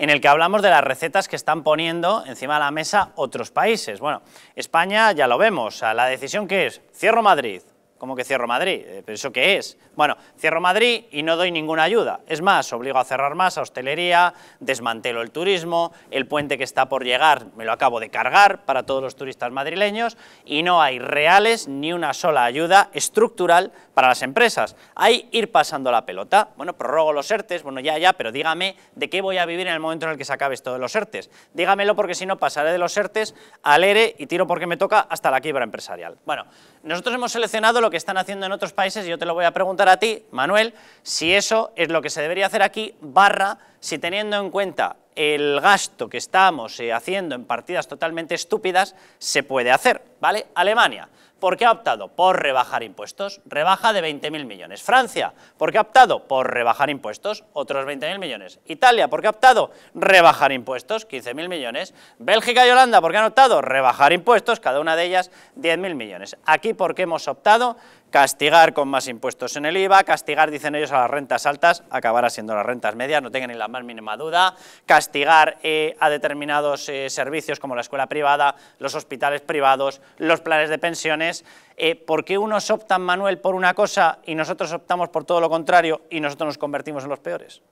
en el que hablamos de las recetas que están poniendo encima de la mesa otros países. Bueno, España ya lo vemos, la decisión que es, cierro Madrid, ¿Cómo que cierro Madrid? Eh, ¿Pero eso qué es? Bueno, cierro Madrid y no doy ninguna ayuda. Es más, obligo a cerrar más a hostelería, desmantelo el turismo, el puente que está por llegar me lo acabo de cargar para todos los turistas madrileños y no hay reales ni una sola ayuda estructural para las empresas. Hay ir pasando la pelota. Bueno, prorrogo los ERTES, bueno, ya, ya, pero dígame de qué voy a vivir en el momento en el que se acabe esto de los ERTES. Dígamelo porque si no pasaré de los ERTES al ERE y tiro porque me toca hasta la quiebra empresarial. Bueno, nosotros hemos seleccionado lo que están haciendo en otros países, y yo te lo voy a preguntar a ti, Manuel, si eso es lo que se debería hacer aquí, barra si teniendo en cuenta el gasto que estamos eh, haciendo en partidas totalmente estúpidas, se puede hacer, ¿vale? Alemania, ¿por qué ha optado? Por rebajar impuestos, rebaja de 20.000 millones. Francia, ¿por qué ha optado? Por rebajar impuestos, otros 20.000 millones. Italia, ¿por qué ha optado? Rebajar impuestos, 15.000 millones. Bélgica y Holanda, ¿por qué han optado? Rebajar impuestos, cada una de ellas 10.000 millones. Aquí, ¿por qué hemos optado? castigar con más impuestos en el IVA, castigar, dicen ellos, a las rentas altas, acabará siendo las rentas medias, no tengan ni la más mínima duda, castigar eh, a determinados eh, servicios como la escuela privada, los hospitales privados, los planes de pensiones. Eh, ¿Por qué unos optan, Manuel, por una cosa y nosotros optamos por todo lo contrario y nosotros nos convertimos en los peores?